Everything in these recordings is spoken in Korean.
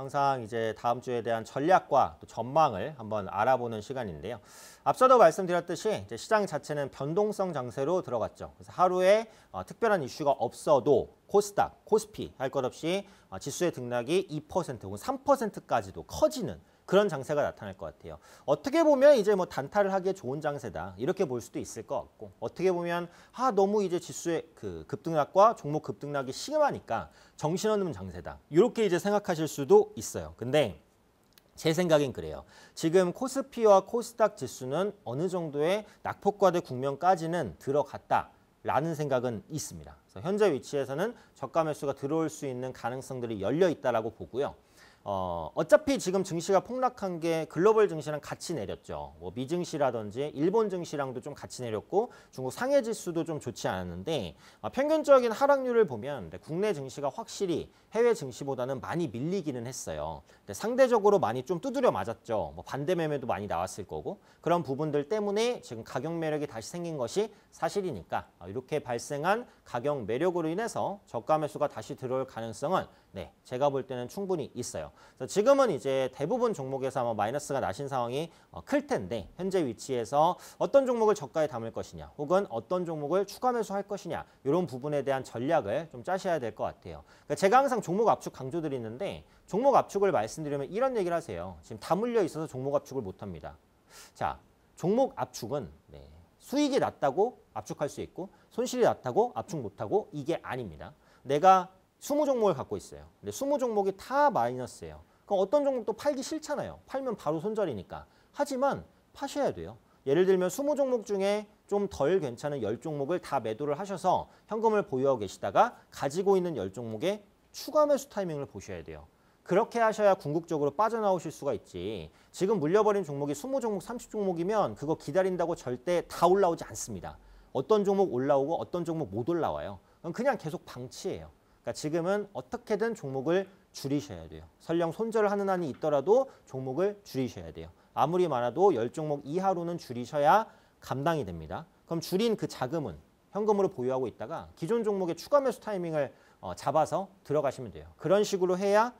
항상 이제 다음 주에 대한 전략과 또 전망을 한번 알아보는 시간인데요. 앞서도 말씀드렸듯이 시장 자체는 변동성 장세로 들어갔죠. 그래서 하루에 어, 특별한 이슈가 없어도 코스닥, 코스피 할 것 없이 어, 지수의 등락이 2% 혹은 3%까지도 커지는 그런 장세가 나타날 것 같아요. 어떻게 보면 이제 뭐 단타를 하기에 좋은 장세다 이렇게 볼 수도 있을 것 같고 어떻게 보면 아 너무 이제 지수의 그 급등락과 종목 급등락이 심하니까 정신없는 장세다 이렇게 이제 생각하실 수도 있어요. 근데 제 생각엔 그래요. 지금 코스피와 코스닥 지수는 어느 정도의 낙폭과대 국면까지는 들어갔다. 라는 생각은 있습니다. 현재 위치에서는 저가 매수가 들어올 수 있는 가능성들이 열려 있다라고 보고요. 어, 어차피 지금 증시가 폭락한 게 글로벌 증시랑 같이 내렸죠. 뭐 미증시라든지 일본 증시랑도 좀 같이 내렸고 중국 상해 지수도 좀 좋지 않았는데 어, 평균적인 하락률을 보면 국내 증시가 확실히 해외 증시보다는 많이 밀리기는 했어요. 근데 상대적으로 많이 좀 두드려 맞았죠. 뭐 반대 매매도 많이 나왔을 거고 그런 부분들 때문에 지금 가격 매력이 다시 생긴 것이 사실이니까 아, 이렇게 발생한 가격 매력으로 인해서 저가 매수가 다시 들어올 가능성은 네, 제가 볼 때는 충분히 있어요. 지금은 이제 대부분 종목에서 아마 마이너스가 나신 상황이 어, 클 텐데 현재 위치에서 어떤 종목을 저가에 담을 것이냐 혹은 어떤 종목을 추가 매수할 것이냐 이런 부분에 대한 전략을 좀 짜셔야 될 것 같아요. 그러니까 제가 항상 종목 압축 강조드리는데 종목 압축을 말씀드리면 이런 얘기를 하세요. 지금 다 물려 있어서 종목 압축을 못합니다. 자, 종목 압축은 네, 수익이 낮다고 압축할 수 있고 손실이 낮다고 압축 못하고 이게 아닙니다. 내가 2 0 종목을 갖고 있어요. 근데 스무 종목이 다 마이너스예요. 그럼 어떤 종목도 팔기 싫잖아요. 팔면 바로 손절이니까. 하지만 파셔야 돼요. 예를 들면 2 0 종목 중에 좀 덜 괜찮은 1 0종목을다 매도를 하셔서 현금을 보유하고 계시다가 가지고 있는 1 0종목의 추가 매수 타이밍을 보셔야 돼요. 그렇게 하셔야 궁극적으로 빠져나오실 수가 있지. 지금 물려버린 종목이 20종목, 30종목이면 그거 기다린다고 절대 다 올라오지 않습니다. 어떤 종목 올라오고 어떤 종목 못 올라와요. 그냥 계속 방치해요. 그러니까 지금은 어떻게든 종목을 줄이셔야 돼요. 설령 손절하는 한이 있더라도 종목을 줄이셔야 돼요. 아무리 많아도 1 0종목 이하로는 줄이셔야 감당이 됩니다. 그럼 줄인 그 자금은 현금으로 보유하고 있다가 기존 종목의 추가 매수 타이밍을 어, 잡아서 들어가시면 돼요. 그런 식으로 해야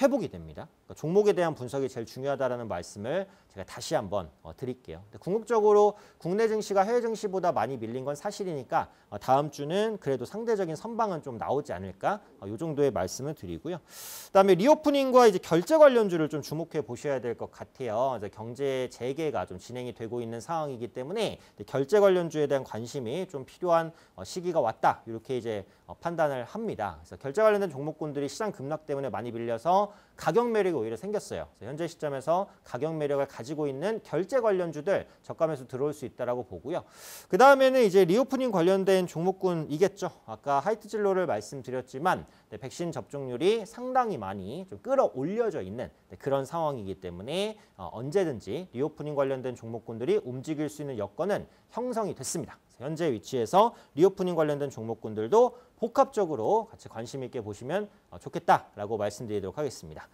회복이 됩니다. 그러니까 종목에 대한 분석이 제일 중요하다는 말씀을 제가 다시 한번 어, 드릴게요. 근데 궁극적으로 국내 증시가 해외 증시보다 많이 밀린 건 사실이니까 어, 다음 주는 그래도 상대적인 선방은 좀 나오지 않을까 어, 이 정도의 말씀을 드리고요. 그다음에 리오프닝과 이제 결제 관련주를 좀 주목해 보셔야 될 것 같아요. 이제 경제 재개가 좀 진행이 되고 있는 상황이기 때문에 결제 관련주에 대한 관심이 좀 필요한 어, 시기가 왔다 이렇게 이제 어, 판단을 합니다. 그래서 결제 관련된 종목군들이 시장 급락 때문에 많이 밀려서 가격 매력 매력이 오히려 생겼어요. 현재 시점에서 가격 매력을 가지고 있는 결제 관련주들 적가에서 들어올 수 있다라고 보고요. 그 다음에는 이제 리오프닝 관련된 종목군이겠죠. 아까 하이트 진로를 말씀드렸지만 네, 백신 접종률이 상당히 많이 좀 끌어올려져 있는 네, 그런 상황이기 때문에 어, 언제든지 리오프닝 관련된 종목군들이 움직일 수 있는 여건은 형성이 됐습니다. 현재 위치에서 리오프닝 관련된 종목군들도 복합적으로 같이 관심 있게 보시면 어, 좋겠다라고 말씀드리도록 하겠습니다.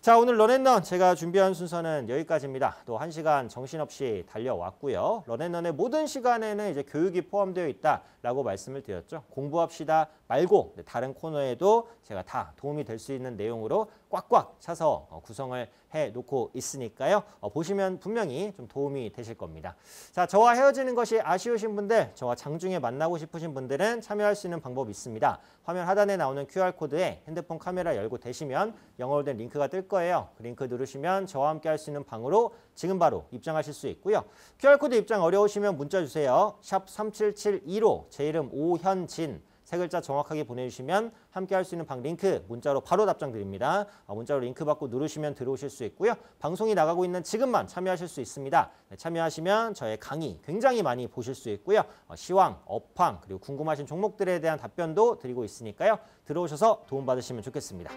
자 오늘 런앤런 제가 준비한 순서는 여기까지입니다. 또 한 시간 정신없이 달려왔고요. 런앤런의 모든 시간에는 이제 교육이 포함되어 있다라고 말씀을 드렸죠. 공부합시다 말고 다른 코너에도 제가 다 도움이 될 수 있는 내용으로 꽉꽉 차서 어, 구성을 해놓고 있으니까요. 어, 보시면 분명히 좀 도움이 되실 겁니다. 자 저와 헤어지는 것이 아쉬우신 분들, 저와 장중에 만나고 싶으신 분들은 참여할 수 있는 방법이 있습니다. 있습니다. 화면 하단에 나오는 QR코드에 핸드폰 카메라 열고 대시면 영어로 된 링크가 뜰 거예요. 그 링크 누르시면 저와 함께 할 수 있는 방으로 지금 바로 입장하실 수 있고요. QR코드 입장 어려우시면 문자 주세요. 샵 3772로 제 이름 오현진 세 글자 정확하게 보내주시면 함께 할 수 있는 방 링크 문자로 바로 답장 드립니다. 어, 문자로 링크 받고 누르시면 들어오실 수 있고요. 방송이 나가고 있는 지금만 참여하실 수 있습니다. 네, 참여하시면 저의 강의 굉장히 많이 보실 수 있고요. 어, 시황, 업황 그리고 궁금하신 종목들에 대한 답변도 드리고 있으니까요. 들어오셔서 도움받으시면 좋겠습니다.